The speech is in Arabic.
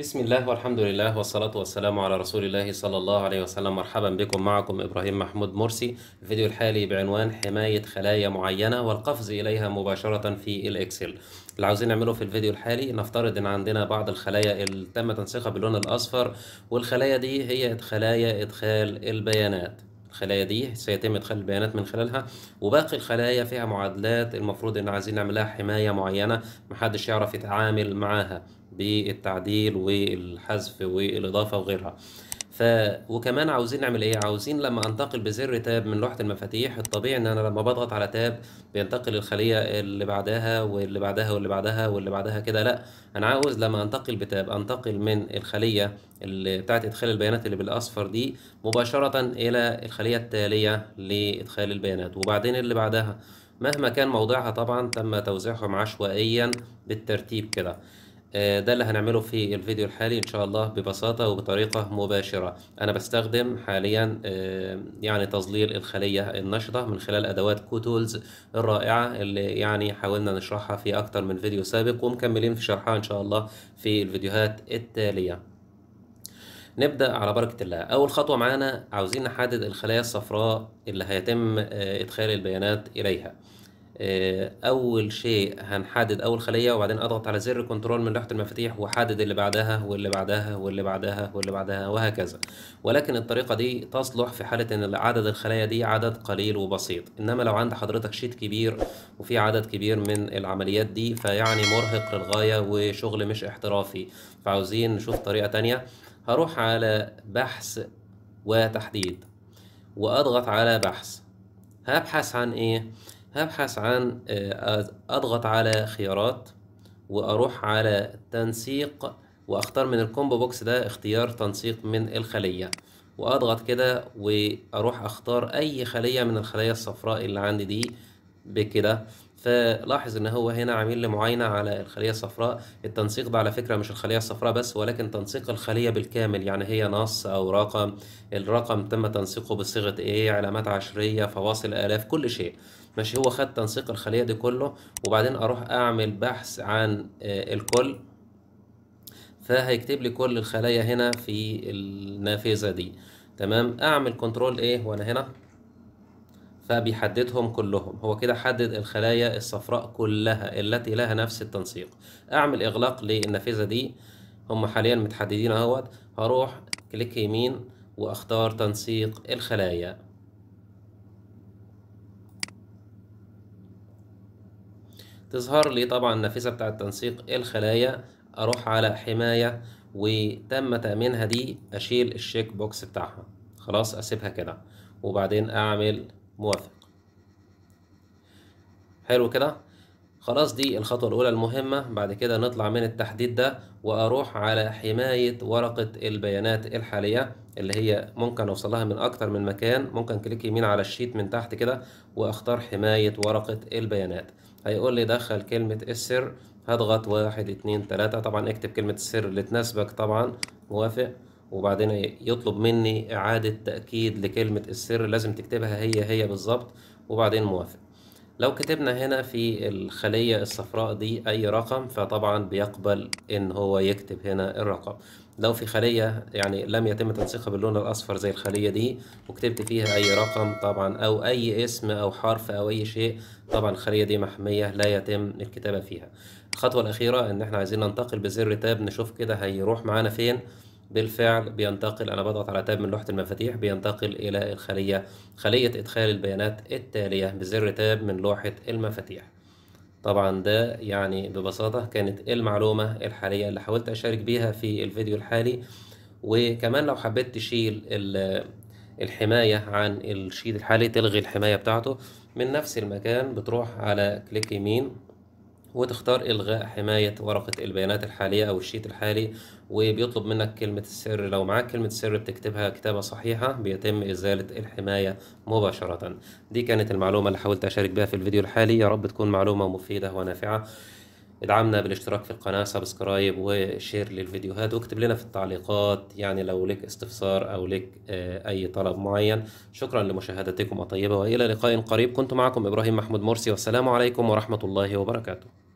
بسم الله والحمد لله والصلاة والسلام على رسول الله صلى الله عليه وسلم مرحبا بكم معكم إبراهيم محمود مرسي الفيديو الحالي بعنوان حماية خلايا معينة والقفز إليها مباشرة في الإكسل اللي عاوزين نعمله في الفيديو الحالي نفترض ان عندنا بعض الخلايا اللي تم تنسيقها باللون الأصفر والخلايا دي هي خلايا إدخال البيانات الخلايا دي سيتم ادخال البيانات من خلالها وباقي الخلايا فيها معادلات المفروض ان عايزين نعمل لها حمايه معينه محدش يعرف يتعامل معاها بالتعديل والحذف والاضافه وغيرها وكمان عاوزين نعمل ايه عاوزين لما انتقل بزر تاب من لوحه المفاتيح الطبيعي ان انا لما بضغط على تاب بينتقل الخليه اللي بعدها واللي بعدها واللي بعدها واللي بعدها كده لا انا عاوز لما انتقل بتاب انتقل من الخليه اللي بتاعه ادخال البيانات اللي بالاصفر دي مباشره الى الخليه التاليه لادخال البيانات وبعدين اللي بعدها مهما كان موضعها طبعا تم توزيعهم عشوائيا بالترتيب كده آه، ده اللي هنعمله في الفيديو الحالي ان شاء الله ببساطة وبطريقة مباشرة انا بستخدم حاليا آه، يعني تظليل الخلية النشطة من خلال ادوات كوتولز الرائعة اللي يعني حاولنا نشرحها في اكتر من فيديو سابق ومكملين في شرحها ان شاء الله في الفيديوهات التالية نبدأ على بركة الله أول خطوة معانا عاوزين نحدد الخلايا الصفراء اللي هيتم آه، إدخال البيانات إليها آه، اول شيء هنحدد اول خليه وبعدين اضغط على زر كنترول من لوحه المفاتيح واحدد اللي بعدها واللي بعدها واللي بعدها واللي بعدها وهكذا ولكن الطريقه دي تصلح في حاله ان عدد الخلايا دي عدد قليل وبسيط انما لو عند حضرتك شيت كبير وفي عدد كبير من العمليات دي فيعني مرهق للغايه وشغل مش احترافي فعاوزين نشوف طريقه تانية هروح على بحث وتحديد واضغط على بحث هبحث عن ايه هبحث عن آه، أضغط على خيارات وأروح على تنسيق وأختار من الكومبو بوكس ده اختيار تنسيق من الخلية وأضغط كده وأروح أختار أي خلية من الخلايا الصفراء اللي عندي دي بكده فلاحظ ان هو هنا عامل لي معاينه على الخليه الصفراء التنسيق ده على فكره مش الخليه الصفراء بس ولكن تنسيق الخليه بالكامل يعني هي نص او رقم الرقم تم تنسيقه بصيغه ايه علامات عشريه فواصل الاف كل شيء ماشي هو خد تنسيق الخليه دي كله وبعدين اروح اعمل بحث عن آه، الكل فهيكتب لي كل الخلايا هنا في النافذه دي تمام اعمل كنترول ايه وانا هنا فبيحددهم كلهم هو كده حدد الخلايا الصفراء كلها التي لها نفس التنسيق اعمل اغلاق للنافذه دي هم حاليا متحددين اهوت هروح كليك يمين واختار تنسيق الخلايا تظهر لي طبعا النافذه بتاعه تنسيق الخلايا اروح على حمايه وتم تامينها دي اشيل الشيك بوكس بتاعها خلاص اسيبها كده وبعدين اعمل موافق حلو كده خلاص دي الخطوة الأولى المهمة بعد كده نطلع من التحديد ده وأروح على حماية ورقة البيانات الحالية اللي هي ممكن أوصلها من أكتر من مكان ممكن كليك يمين على الشيت من تحت كده وأختار حماية ورقة البيانات هيقول لي دخل كلمة السر هضغط واحد اتنين تلاتة طبعا اكتب كلمة السر اللي تناسبك طبعا موافق وبعدين يطلب مني إعادة تأكيد لكلمة السر لازم تكتبها هي هي بالظبط وبعدين موافق لو كتبنا هنا في الخلية الصفراء دي أي رقم فطبعا بيقبل إن هو يكتب هنا الرقم لو في خلية يعني لم يتم تنسيقها باللون الأصفر زي الخلية دي وكتبت فيها أي رقم طبعا أو أي اسم أو حرف أو أي شيء طبعا الخلية دي محمية لا يتم الكتابة فيها الخطوة الأخيرة إن إحنا عايزين ننتقل بزر تاب نشوف كده هيروح معانا فين بالفعل بينتقل أنا بضغط على تاب من لوحة المفاتيح بينتقل إلى الخلية خلية إدخال البيانات التالية بزر تاب من لوحة المفاتيح طبعا ده يعني ببساطة كانت المعلومة الحالية اللي حاولت أشارك بيها في الفيديو الحالي وكمان لو حبيت تشيل الحماية عن الشيت الحالي تلغي الحماية بتاعته من نفس المكان بتروح على كليك يمين وتختار إلغاء حماية ورقة البيانات الحالية أو الشيت الحالي وبيطلب منك كلمة السر لو معاك كلمة السر بتكتبها كتابة صحيحة بيتم إزالة الحماية مباشرة دي كانت المعلومة اللي حاولت أشارك بها في الفيديو الحالي يا رب تكون معلومة مفيدة ونافعة ادعمنا بالاشتراك في القناة سبسكرايب وشير للفيديوهات واكتب لنا في التعليقات يعني لو لك استفسار أو لك آه، أي طلب معين شكرا لمشاهدتكم الطيبة وإلى لقاء قريب كنت معكم إبراهيم محمود مرسي والسلام عليكم ورحمة الله وبركاته